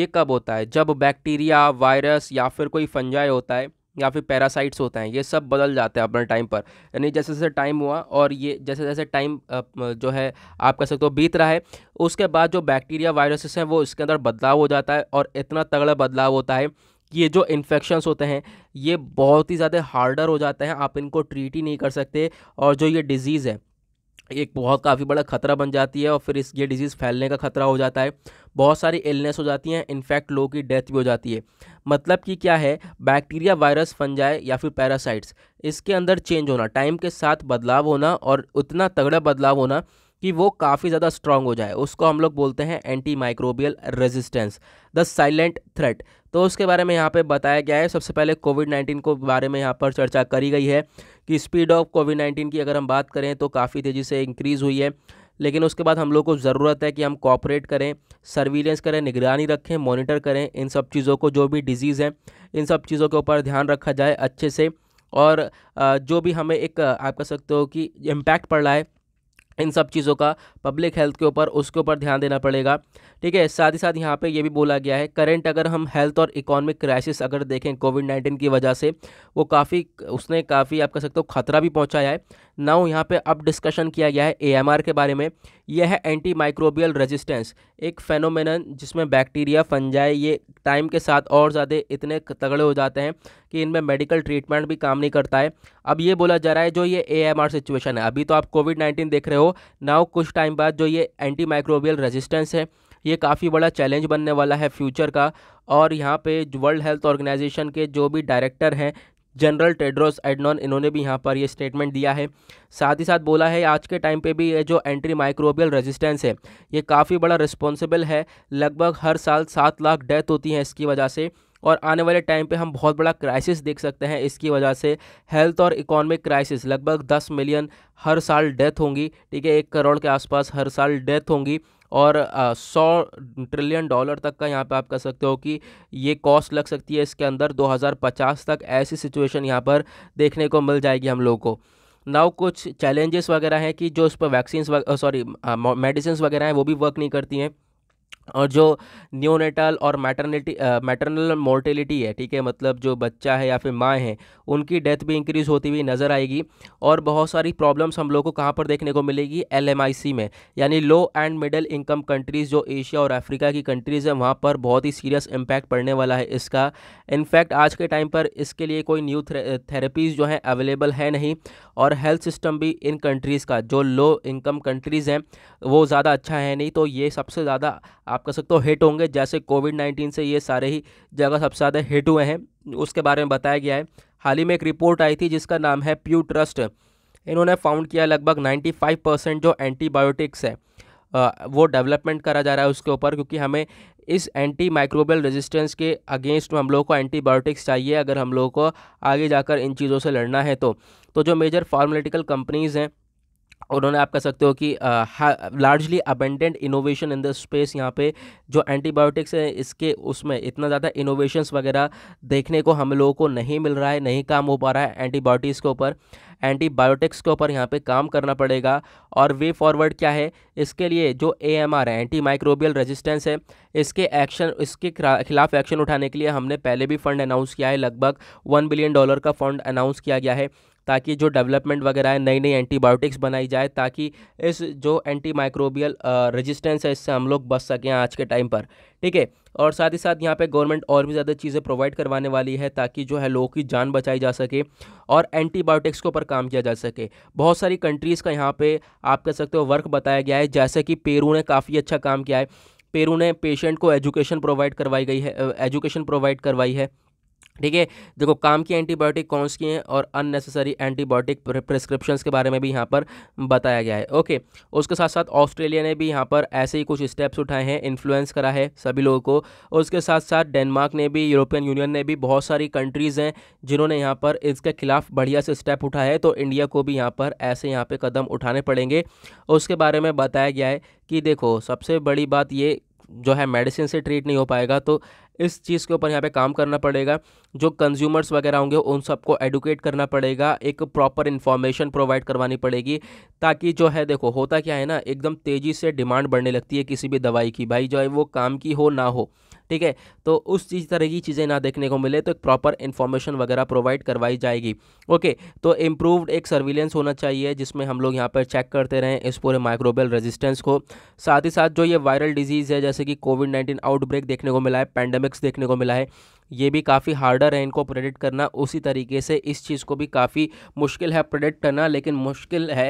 Speaker 1: ये कब होता है जब बैक्टीरिया वायरस या फिर कोई फंजाई होता है या फिर पैरासाइट्स होते हैं ये सब बदल जाते हैं अपने टाइम पर यानी जैसे जैसे टाइम हुआ और ये जैसे जैसे टाइम जो है आप कह सकते हो बीत रहा है उसके बाद जो बैक्टीरिया वायरसेस हैं वो इसके अंदर बदलाव हो जाता है और इतना तगड़ा बदलाव होता है कि ये जो इन्फेक्शन्स होते हैं ये बहुत ही ज़्यादा हार्डर हो जाते हैं आप इनको ट्रीट ही नहीं कर सकते और जो ये डिजीज़ है एक बहुत काफ़ी बड़ा खतरा बन जाती है और फिर इस ये डिजीज़ फैलने का खतरा हो जाता है बहुत सारी इलनेस हो जाती हैं इनफैक्ट लोगों की डेथ भी हो जाती है मतलब कि क्या है बैक्टीरिया वायरस फंजाए या फिर पैरासाइट्स इसके अंदर चेंज होना टाइम के साथ बदलाव होना और उतना तगड़ा बदलाव होना कि वो काफ़ी ज़्यादा स्ट्रांग हो जाए उसको हम लोग बोलते हैं antimicrobial resistance the silent threat तो उसके बारे में यहाँ पे बताया गया है सबसे पहले कोविड नाइन्टीन को बारे में यहाँ पर चर्चा करी गई है कि स्पीड ऑफ कोविड नाइन्टीन की अगर हम बात करें तो काफ़ी तेज़ी से इंक्रीज़ हुई है लेकिन उसके बाद हम लोग को ज़रूरत है कि हम कॉपरेट करें सर्विलेंस करें निगरानी रखें मॉनिटर करें इन सब चीज़ों को जो भी डिजीज़ है इन सब चीज़ों के ऊपर ध्यान रखा जाए अच्छे से और जो भी हमें एक आप कह सकते हो कि इम्पैक्ट पड़ रहा है इन सब चीज़ों का पब्लिक हेल्थ के ऊपर उसके ऊपर ध्यान देना पड़ेगा ठीक है साथ ही साथ यहाँ पे ये भी बोला गया है करंट अगर हम हेल्थ और इकोनॉमिक क्राइसिस अगर देखें कोविड नाइन्टीन की वजह से वो काफ़ी उसने काफ़ी आप कह सकते हो खतरा भी पहुँचाया है नाउ यहाँ पे अब डिस्कशन किया गया है एएमआर के बारे में यह है एंटी माइक्रोबियल रेजिस्टेंस एक फेनोमिन जिसमें बैक्टीरिया फंजाई ये टाइम के साथ और ज़्यादा इतने तगड़े हो जाते हैं कि इनमें मेडिकल ट्रीटमेंट भी काम नहीं करता है अब ये बोला जा रहा है जो ये ए सिचुएशन है अभी तो आप कोविड नाइन्टीन देख रहे हो नाउ कुछ टाइम बाद जो ये एंटी माइक्रोबियल रजिस्टेंस है ये काफ़ी बड़ा चैलेंज बनने वाला है फ्यूचर का और यहाँ पे वर्ल्ड हेल्थ ऑर्गेनाइजेशन के जो भी डायरेक्टर हैं जनरल टेड्रोस एडनॉन इन्होंने भी यहाँ पर ये स्टेटमेंट दिया है साथ ही साथ बोला है आज के टाइम पे भी ये जो एंट्री माइक्रोबियल रेजिस्टेंस है ये काफ़ी बड़ा रिस्पॉन्सिबल है लगभग हर साल सात लाख डेथ होती हैं इसकी वजह से और आने वाले टाइम पे हम बहुत बड़ा क्राइसिस देख सकते हैं इसकी वजह से हेल्थ और इकोनॉमिक क्राइसिस लगभग 10 मिलियन हर साल डेथ होंगी ठीक है एक करोड़ के आसपास हर साल डेथ होंगी और सौ ट्रिलियन डॉलर तक का यहाँ पे आप कह सकते हो कि ये कॉस्ट लग सकती है इसके अंदर 2050 तक ऐसी सिचुएशन यहाँ पर देखने को मिल जाएगी हम लोगों को नाउ कुछ चैलेंजेस वगैरह हैं कि जो उस पर वैक्सीन्स सॉरी मेडिसिन वगैरह हैं वो भी वर्क नहीं करती हैं और जो न्योनेटल और मैटर्निटी मैटर्नल मोर्टेलिटी है ठीक है मतलब जो बच्चा है या फिर माँ है उनकी डेथ भी इंक्रीज़ होती हुई नज़र आएगी और बहुत सारी प्रॉब्लम्स हम लोग को कहाँ पर देखने को मिलेगी एल में यानी low and middle income countries जो एशिया और अफ्रीका की कंट्रीज़ हैं वहाँ पर बहुत ही सीरियस इम्पैक्ट पड़ने वाला है इसका इनफैक्ट आज के टाइम पर इसके लिए कोई न्यू थेरेपीज़ जो हैं अवेलेबल है नहीं और हेल्थ सिस्टम भी इन कंट्रीज़ का जो लो इनकम कंट्रीज़ हैं वो ज़्यादा अच्छा है नहीं तो ये सबसे ज़्यादा आप कह सकते हो हिट होंगे जैसे कोविड नाइन्टीन से ये सारे ही जगह सबसे ज़्यादा हिट हुए हैं उसके बारे में बताया गया है हाल ही में एक रिपोर्ट आई थी जिसका नाम है प्यू ट्रस्ट इन्होंने फाउंड किया लगभग 95 परसेंट जो एंटीबायोटिक्स है वो डेवलपमेंट करा जा रहा है उसके ऊपर क्योंकि हमें इस एंटी माइक्रोबियल रेजिस्टेंस के अगेंस्ट में हम लोगों को एंटीबायोटिक्स चाहिए अगर हम लोगों को आगे जाकर इन चीज़ों से लड़ना है तो तो जो मेजर फार्माटिकल कंपनीज़ हैं उन्होंने आप कह सकते हो कि largely abundant innovation in the space यहाँ पे जो एंटीबायोटिक्स है इसके उसमें इतना ज़्यादा इनोवेशंस वगैरह देखने को हम लोगों को नहीं मिल रहा है नहीं काम हो पा रहा है एंटीबायोटिक्स के ऊपर एंटीबायोटिक्स के ऊपर यहाँ पे काम करना पड़ेगा और वे फॉरवर्ड क्या है इसके लिए जो ए एम आर है एंटी माइक्रोबियल रेजिस्टेंस है इसके एक्शन इसके खिलाफ एक्शन उठाने के लिए हमने पहले भी फंड अनाउंस किया है लगभग वन बिलियन डॉलर का फंड अनाउंस किया गया है ताकि जो डेवलपमेंट वगैरह है नई नई एंटीबायोटिक्स बनाई जाए ताकि इस जो एंटी माइक्रोबियल रजिस्टेंस है इससे हम लोग बच सकें आज के टाइम पर ठीक है और साथ ही साथ यहाँ पे गवर्नमेंट और भी ज़्यादा चीज़ें प्रोवाइड करवाने वाली है ताकि जो है लोगों की जान बचाई जा सके और एंटीबायोटिक्स के ऊपर काम किया जा सके बहुत सारी कंट्रीज़ का यहाँ पर आप कह सकते हो वर्क बताया गया है जैसे कि पेरू ने काफ़ी अच्छा काम किया है पेरू ने पेशेंट को एजुकेशन प्रोवाइड करवाई गई है एजुकेशन प्रोवाइड करवाई है ठीक है देखो काम की एंटीबायोटिक कौन सी हैं और अननेसेसरी एंटीबायोटिक प्रिस्क्रिप्शंस के बारे में भी यहाँ पर बताया गया है ओके उसके साथ साथ ऑस्ट्रेलिया ने भी यहाँ पर ऐसे ही कुछ स्टेप्स उठाए हैं इन्फ्लुएंस करा है सभी लोगों को उसके साथ साथ डेनमार्क ने भी यूरोपियन यूनियन ने भी बहुत सारी कंट्रीज़ हैं जिन्होंने यहाँ पर इसके खिलाफ बढ़िया से स्टेप उठाए हैं तो इंडिया को भी यहाँ पर ऐसे यहाँ पर कदम उठाने पड़ेंगे उसके बारे में बताया गया है कि देखो सबसे बड़ी बात ये जो है मेडिसिन से ट्रीट नहीं हो पाएगा तो इस चीज़ के ऊपर यहाँ पे काम करना पड़ेगा जो कंज्यूमर्स वगैरह होंगे उन सबको एडुकेट करना पड़ेगा एक प्रॉपर इन्फॉर्मेशन प्रोवाइड करवानी पड़ेगी ताकि जो है देखो होता क्या है ना एकदम तेज़ी से डिमांड बढ़ने लगती है किसी भी दवाई की भाई जो है वो काम की हो ना हो ठीक है तो उस चीज़ तरह की चीज़ें ना देखने को मिले तो एक प्रॉपर इन्फॉर्मेशन वगैरह प्रोवाइड करवाई जाएगी ओके तो इम्प्रूवड एक सर्विलेंस होना चाहिए जिसमें हम लोग यहाँ पर चेक करते रहें इस पूरे माइक्रोबल रेजिस्टेंस को साथ ही साथ जो ये वायरल डिजीज़ है जैसे कि कोविड नाइन्टीन आउटब्रेक देखने को मिला है पैंडमिक्स देखने को मिला है ये भी काफ़ी हार्डर है इनको प्रेडिक्ट करना उसी तरीके से इस चीज़ को भी काफ़ी मुश्किल है प्रेडिक्ट करना लेकिन मुश्किल है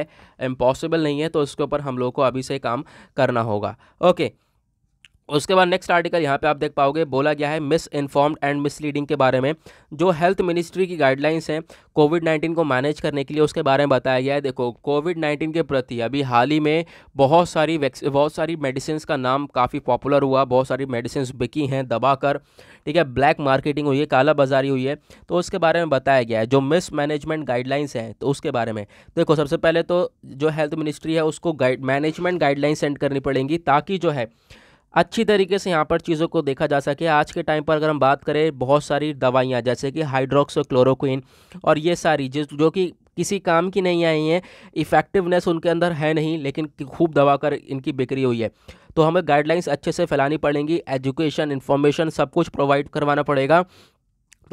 Speaker 1: इम्पॉसिबल नहीं है तो इसके ऊपर हम लोग को अभी से काम करना होगा ओके उसके बाद नेक्स्ट आर्टिकल यहाँ पे आप देख पाओगे बोला गया है मिस इन्फॉर्म्ड एंड मिसलीडिंग के बारे में जो हेल्थ मिनिस्ट्री की गाइडलाइंस हैं कोविड 19 को मैनेज करने के लिए उसके बारे में बताया गया है देखो कोविड 19 के प्रति अभी हाल ही में बहुत सारी बहुत सारी मेडिसिन का नाम काफ़ी पॉपुलर हुआ बहुत सारी मेडिसिन बिकी हैं दबा कर ठीक है ब्लैक मार्केटिंग हुई है काला बाजारी हुई है तो उसके बारे में बताया गया है जो मिस मैनेजमेंट गाइडलाइंस हैं तो उसके बारे में देखो सबसे पहले तो जो हेल्थ मिनिस्ट्री है उसको गाइड मैनेजमेंट गाइडलाइंस सेंड करनी पड़ेंगी ताकि जो है अच्छी तरीके से यहाँ पर चीज़ों को देखा जा सके आज के टाइम पर अगर हम बात करें बहुत सारी दवाइयाँ जैसे कि हाइड्रोक्सोक्लोरोक्विन और ये सारी जिस जो कि किसी काम की नहीं आई हैं इफ़ेक्टिवनेस उनके अंदर है नहीं लेकिन खूब दबा कर इनकी बिक्री हुई है तो हमें गाइडलाइंस अच्छे से फैलानी पड़ेंगी एजुकेशन इन्फॉर्मेशन सब कुछ प्रोवाइड करवाना पड़ेगा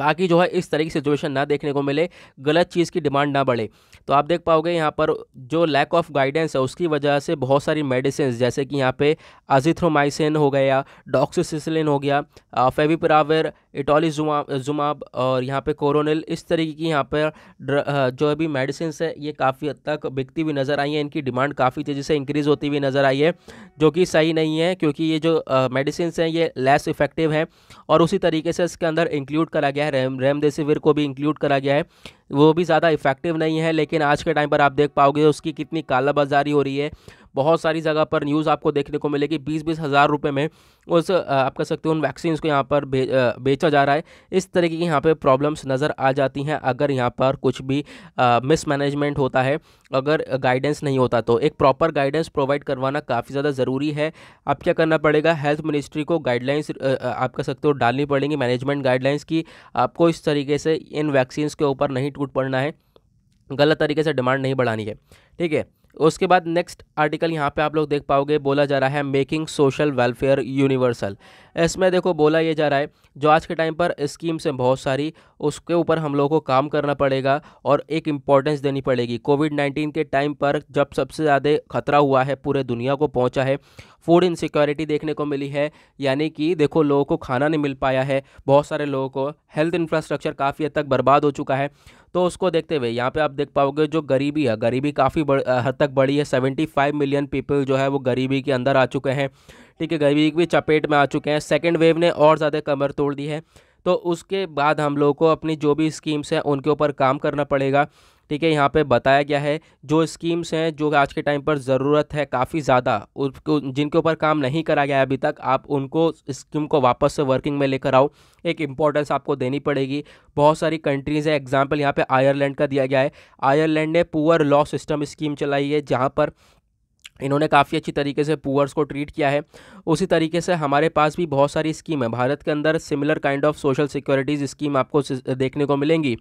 Speaker 1: ताकि जो है इस तरह की सिचुएशन ना देखने को मिले गलत चीज़ की डिमांड ना बढ़े तो आप देख पाओगे यहाँ पर जो लैक ऑफ गाइडेंस है उसकी वजह से बहुत सारी मेडिसिन जैसे कि यहाँ पे अजिथ्रोमाइसिन हो गया डॉक्सिसिलिन हो गया फेविप्राविर इटोली जुमाब और यहाँ पे कोरोनिल इस तरीके की यहाँ पर जो अभी मेडिसिन है ये काफ़ी हद तक बिकती हुई नज़र आई है इनकी डिमांड काफ़ी तेज़ी से इंक्रीज़ होती हुई नज़र आई है जो कि सही नहीं है क्योंकि ये जो मेडिसिन हैं ये लेस इफ़ेक्टिव हैं और उसी तरीके से इसके अंदर इंक्लूड करा गया है रेम रेमडेसिविर को भी इंक्लूड करा गया है वो भी ज़्यादा इफेक्टिव नहीं है लेकिन आज के टाइम पर आप देख पाओगे उसकी कितनी कालाबाजारी हो रही है बहुत सारी जगह पर न्यूज़ आपको देखने को मिलेगी बीस बीस हज़ार रुपये में उस आप कह सकते हो उन वैक्सीन को यहाँ पर बे, बेचा जा रहा है इस तरीके की यहाँ पर प्रॉब्लम्स नज़र आ जाती हैं अगर यहाँ पर कुछ भी मिसमैनेजमेंट होता है अगर गाइडेंस नहीं होता तो एक प्रॉपर गाइडेंस प्रोवाइड करवाना काफ़ी ज़्यादा ज़रूरी है आप क्या करना पड़ेगा हेल्थ मिनिस्ट्री को गाइडलाइंस आप कह सकते हो डालनी पड़ेंगी मैनेजमेंट गाइडलाइंस की आपको इस तरीके से इन वैक्सीन के ऊपर नहीं टूट पड़ना है गलत तरीके से डिमांड नहीं बढ़ानी है ठीक है उसके बाद नेक्स्ट आर्टिकल यहाँ पे आप लोग देख पाओगे बोला जा रहा है मेकिंग सोशल वेलफेयर यूनिवर्सल इसमें देखो बोला ये जा रहा है जो आज के टाइम पर स्कीम्स हैं बहुत सारी उसके ऊपर हम लोगों को काम करना पड़ेगा और एक इम्पॉर्टेंस देनी पड़ेगी कोविड नाइन्टीन के टाइम पर जब सबसे ज़्यादा खतरा हुआ है पूरे दुनिया को पहुँचा है फूड इनसिक्योरिटी देखने को मिली है यानी कि देखो लोगों को खाना नहीं मिल पाया है बहुत सारे लोगों को हेल्थ इंफ्रास्ट्रक्चर काफ़ी हद तक बर्बाद हो चुका है तो उसको देखते हुए यहाँ पे आप देख पाओगे जो गरीबी है गरीबी काफ़ी हद तक बढ़ी है सेवेंटी फाइव मिलियन पीपल जो है वो गरीबी के अंदर आ चुके हैं ठीक है गरीबी की चपेट में आ चुके हैं सेकेंड वेव ने और ज़्यादा कमर तोड़ दी है तो उसके बाद हम लोगों को अपनी जो भी स्कीम्स हैं उनके ऊपर काम करना पड़ेगा ठीक है यहाँ पे बताया गया है जो स्कीम्स हैं जो आज के टाइम पर ज़रूरत है काफ़ी ज़्यादा उसको जिनके ऊपर काम नहीं करा गया अभी तक आप उनको स्कीम को वापस से वर्किंग में लेकर आओ एक इंपॉर्टेंस आपको देनी पड़ेगी बहुत सारी कंट्रीज़ हैं एग्जाम्पल यहाँ पर आयरलैंड का दिया गया है आयरलैंड ने पुअर लॉ सिस्टम स्कीम चलाई है जहाँ पर इन्होंने काफ़ी अच्छी तरीके से पुअर्स को ट्रीट किया है उसी तरीके से हमारे पास भी बहुत सारी स्कीम है भारत के अंदर similar kind of social securities scheme आपको देखने को मिलेंगी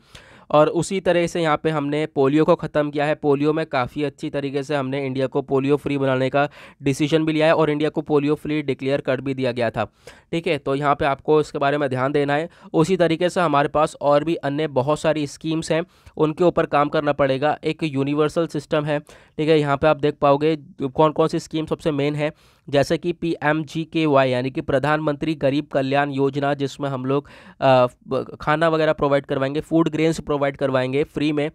Speaker 1: और उसी तरह से यहाँ पे हमने पोलियो को ख़त्म किया है पोलियो में काफ़ी अच्छी तरीके से हमने इंडिया को पोलियो फ्री बनाने का डिसीजन भी लिया है और इंडिया को पोलियो फ्री डिक्लेयर कर भी दिया गया था ठीक है तो यहाँ पर आपको इसके बारे में ध्यान देना है उसी तरीके से हमारे पास और भी अन्य बहुत सारी स्कीम्स हैं उनके ऊपर काम करना पड़ेगा एक यूनिवर्सल सिस्टम है ठीक है यहाँ पर आप देख पाओगे कौन कौन सी स्कीम सबसे मेन है जैसे कि पी एम जी के वाई यानी कि प्रधानमंत्री गरीब कल्याण योजना जिसमें हम लोग खाना वगैरह प्रोवाइड करवाएंगे फूड ग्रेन्स प्रोवाइड करवाएंगे फ्री में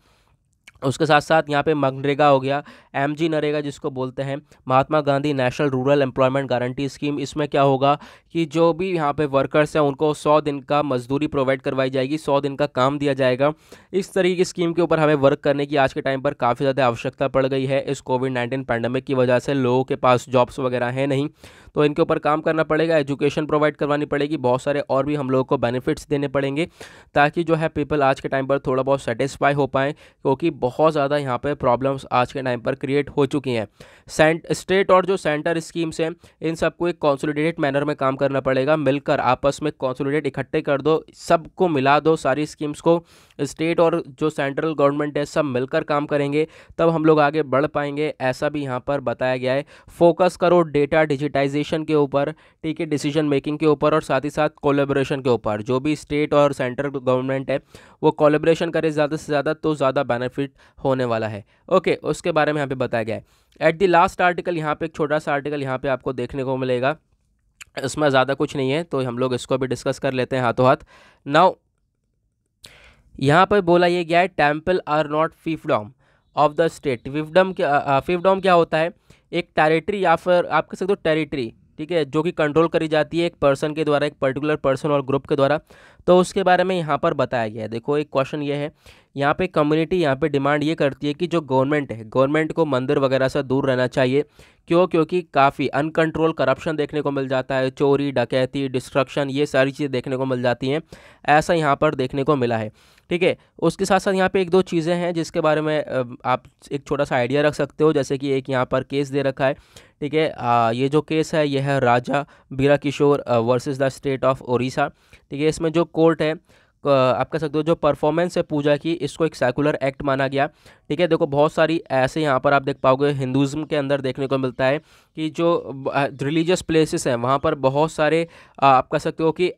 Speaker 1: उसके साथ साथ यहाँ पे मनरेगा हो गया एम जी नरेगा जिसको बोलते हैं Mahatma Gandhi national rural employment guarantee scheme इसमें क्या होगा कि जो भी यहाँ पे वर्कर्स हैं उनको सौ दिन का मजदूरी प्रोवाइड करवाई जाएगी सौ दिन का काम दिया जाएगा इस तरीके की स्कीम के ऊपर हमें वर्क करने की आज के टाइम पर काफ़ी ज़्यादा आवश्यकता पड़ गई है इस कोविड नाइन्टीन पैंडमिक की वजह से लोगों के पास जॉब्स वगैरह हैं नहीं तो इनके ऊपर काम करना पड़ेगा एजुकेशन प्रोवाइड करवानी पड़ेगी बहुत सारे और भी हम लोगों को बेनिफिट्स देने पड़ेंगे ताकि जो है पीपल आज के टाइम पर थोड़ा बहुत सेटिस्फाई हो पाएँ क्योंकि बहुत ज़्यादा यहाँ पर प्रॉब्लम्स आज के टाइम पर क्रिएट हो चुकी हैं सेंट स्टेट और जो सेंटर स्कीम्स हैं इन सबको एक कॉन्सोलिडेटेड मैनर में काम करना पड़ेगा मिलकर आपस में कॉन्सोलिडेट इकट्ठे कर दो सबको मिला दो सारी स्कीम्स को स्टेट और जो सेंट्रल गवर्नमेंट है सब मिलकर काम करेंगे तब हम लोग आगे बढ़ पाएंगे ऐसा भी यहाँ पर बताया गया है फोकस करो डेटा डिजिटाइजेशन के ऊपर ठीक है डिसीजन मेकिंग के ऊपर और साथ ही साथ कोलेब्रेशन के ऊपर जो भी स्टेट और सेंट्रल गवर्नमेंट है वो कोलेब्रेशन करे ज़्यादा से ज़्यादा तो ज़्यादा बेनिफिट कंप्लीट होने वाला है ओके उसके बारे में यहाँ पे बताया गया है एट द लास्ट आर्टिकल यहाँ पे एक छोटा सा आर्टिकल यहाँ पे आपको देखने को मिलेगा इसमें ज़्यादा कुछ नहीं है तो हम लोग इसको भी डिस्कस कर लेते हैं हाथों हाथ नाउ यहाँ पर बोला यह गया है temple are not fiefdom of the state fiefdom क्या फिफडॉम क्या होता है एक टेरिटरी या फिर आप कह सकते हो टेरिटरी ठीक है जो कि कंट्रोल करी जाती है एक पर्सन के द्वारा एक पर्टिकुलर पर्सन और ग्रुप के द्वारा तो उसके बारे में यहाँ पर बताया गया है देखो एक क्वेश्चन ये है यहाँ पे कम्युनिटी यहाँ पे डिमांड ये करती है कि जो गवर्नमेंट है गवर्नमेंट को मंदिर वगैरह से दूर रहना चाहिए क्यों क्योंकि काफ़ी अनकंट्रोल करप्शन देखने को मिल जाता है चोरी डकैती डिस्ट्रक्शन ये सारी चीज़ें देखने को मिल जाती हैं ऐसा यहाँ पर देखने को मिला है ठीक है उसके साथ साथ यहाँ पे एक दो चीज़ें हैं जिसके बारे में आप एक छोटा सा आइडिया रख सकते हो जैसे कि एक यहाँ पर केस दे रखा है ठीक है ये जो केस है यह है Raja Bira Kishore versus the state of Orissa ठीक है इसमें जो कोर्ट है आप कह सकते हो जो परफॉर्मेंस है पूजा की इसको एक सेकुलर एक्ट माना गया ठीक है देखो बहुत सारी ऐसे यहाँ पर आप देख पाओगे हिंदुज़म के अंदर देखने को मिलता है कि जो रिलीजियस प्लेसेस हैं वहाँ पर बहुत सारे आप कह सकते हो कि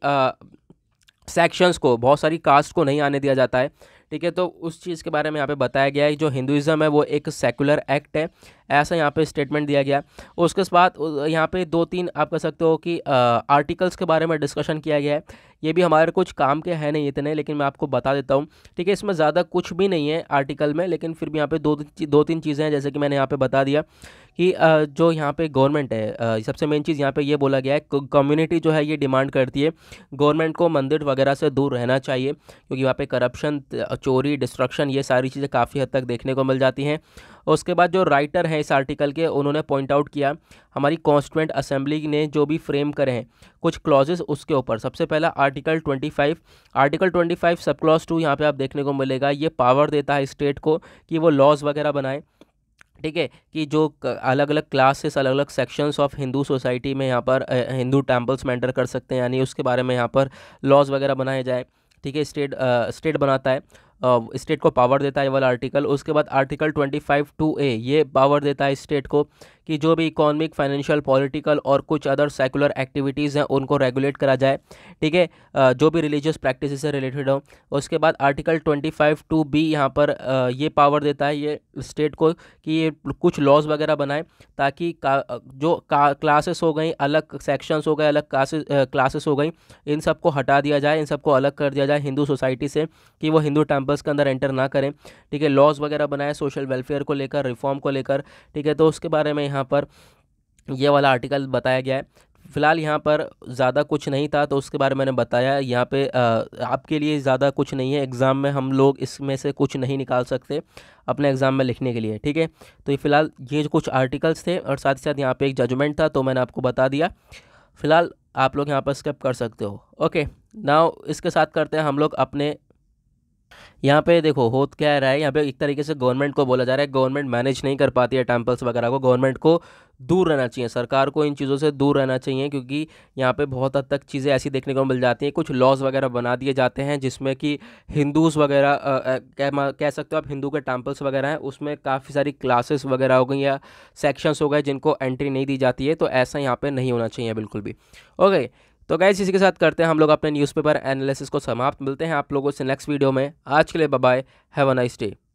Speaker 1: सेक्शंस को बहुत सारी कास्ट को नहीं आने दिया जाता है ठीक है तो उस चीज़ के बारे में यहाँ पे बताया गया है जो हिंदुज़म है वो एक सेकुलर एक्ट है ऐसा यहाँ पे स्टेटमेंट दिया गया उसके बाद यहाँ पे दो तीन आप कह सकते हो कि आर्टिकल्स के बारे में डिस्कशन किया गया है ये भी हमारे कुछ काम के हैं नहीं इतने लेकिन मैं आपको बता देता हूँ ठीक है इसमें ज़्यादा कुछ भी नहीं है आर्टिकल में लेकिन फिर भी यहाँ पे दो दो तीन चीज़ें हैं जैसे कि मैंने यहाँ पे बता दिया कि जो यहाँ पे गवर्नमेंट है सबसे मेन चीज़ यहाँ पे ये बोला गया है कम्युनिटी जो है ये डिमांड करती है गवर्नमेंट को मंदिर वगैरह से दूर रहना चाहिए क्योंकि वहाँ पर करप्शन चोरी डिस्ट्रक्शन ये सारी चीज़ें काफ़ी हद तक देखने को मिल जाती हैं और उसके बाद जो राइटर हैं इस आर्टिकल के उन्होंने पॉइंट आउट किया हमारी कॉन्स्टिट्यूंट असेंबली ने जो भी फ्रेम करे हैं कुछ क्लॉजेस उसके ऊपर सबसे पहला article 25 article 25 sub clause to यहाँ पर आप देखने को मिलेगा ये पावर देता है स्टेट को कि वो लॉज वगैरह बनाए ठीक है कि जो अलग अलग क्लासेस अलग अलग सेक्शंस ऑफ हिंदू सोसाइटी में यहाँ पर हिंदू टेम्पल्स मैंटर कर सकते हैं यानी उसके बारे में यहाँ पर लॉज वगैरह बनाए जाए ठीक है स्टेट स्टेट बनाता है स्टेट को पावर देता है ये वाला आर्टिकल उसके बाद article twenty five two A ये पावर देता है स्टेट को कि जो भी इकोनॉमिक फाइनेंशियल पॉलिटिकल और कुछ अदर सेकुलर एक्टिविटीज़ हैं उनको रेगुलेट करा जाए ठीक है जो भी रिलीजियस प्रैक्टिस से रिलेटेड हो उसके बाद article twenty five two B यहाँ पर ये पावर देता है ये स्टेट को कि ये कुछ लॉज वगैरह बनाए ताकि का, जो का, क्लासेस हो गई अलग सेक्शंस हो गए अलग क्लासेस क्लासेस हो गई इन सबको हटा दिया जाए इन सबको अलग कर दिया जाए हिंदू सोसाइटी से कि वो हिंदू टेम्पल कैंपस के अंदर एंटर ना करें ठीक है लॉज वगैरह बनाए सोशल वेलफेयर को लेकर रिफॉर्म को लेकर ठीक है तो उसके बारे में यहाँ पर ये वाला आर्टिकल बताया गया है फ़िलहाल यहाँ पर ज़्यादा कुछ नहीं था तो उसके बारे में मैंने बताया यहाँ पे आ, आपके लिए ज़्यादा कुछ नहीं है एग्ज़ाम में हम लोग इसमें से कुछ नहीं निकाल सकते अपने एग्ज़ाम में लिखने के लिए ठीक है तो ये फ़िलहाल ये कुछ आर्टिकल्स थे और साथ ही साथ यहाँ पे एक जजमेंट था तो मैंने आपको बता दिया फ़िलहाल आप लोग यहाँ पर स्किप कर सकते हो ओके नाव इसके साथ करते हैं हम लोग अपने यहाँ पे देखो हो क्या रहा है यहाँ पे एक तरीके से गवर्नमेंट को बोला जा रहा है गवर्नमेंट मैनेज नहीं कर पाती है टेम्पल्स वगैरह को गवर्नमेंट को दूर रहना चाहिए सरकार को इन चीज़ों से दूर रहना चाहिए क्योंकि यहाँ पे बहुत हद तक चीज़ें ऐसी देखने को मिल जाती हैं कुछ लॉज वगैरह बना दिए जाते हैं जिसमें कि हिंदूज़ वगैरह कह, कह सकते हो आप हिंदू के टेम्पल्स वगैरह हैं उसमें काफ़ी सारी क्लासेस वगैरह हो गई या सेक्शंस हो गए जिनको एंट्री नहीं दी जाती है तो ऐसा यहाँ पर नहीं होना चाहिए बिल्कुल भी ओके तो गैस इसी के साथ करते हैं हम लोग अपने न्यूज़पेपर एनालिसिस को समाप्त मिलते हैं आप लोगों से नेक्स्ट वीडियो में आज के लिए bye have a nice day